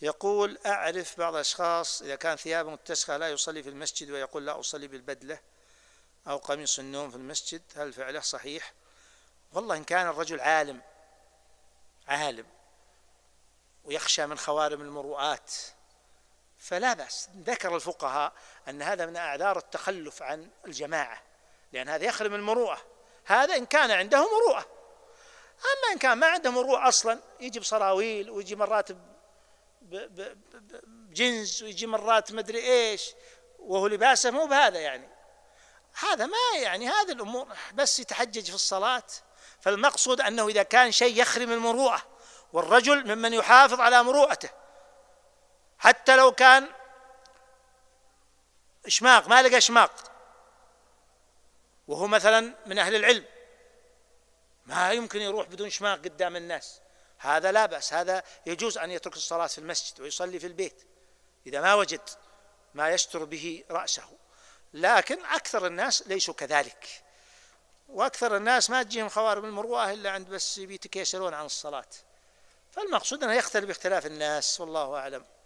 يقول أعرف بعض الأشخاص إذا كان ثيابه متسخة لا يصلي في المسجد ويقول لا أصلي بالبدلة أو قميص النوم في المسجد هل فعله صحيح والله إن كان الرجل عالم عالم ويخشى من خوارم المروءات فلا بأس ذكر الفقهاء أن هذا من أعذار التخلف عن الجماعة لأن هذا يخرم المروءة هذا إن كان عنده مروءة أما إن كان ما عنده مروءة أصلا يجيب سراويل ويجي مرات بجنس ويجي مرات مدري ايش وهو لباسه مو بهذا يعني هذا ما يعني هذه الامور بس يتحجج في الصلاه فالمقصود انه اذا كان شيء يخرم المروءه والرجل ممن يحافظ على مروءته حتى لو كان اشماق ما لقى اشماق وهو مثلا من اهل العلم ما يمكن يروح بدون شماغ قدام الناس هذا لا بأس هذا يجوز أن يترك الصلاة في المسجد ويصلي في البيت إذا ما وجد ما يستر به رأسه لكن أكثر الناس ليسوا كذلك وأكثر الناس ما تجيهم خوارم المروءة إلا عند بس بيتكيسرون عن الصلاة فالمقصود أنه يختلف باختلاف الناس والله أعلم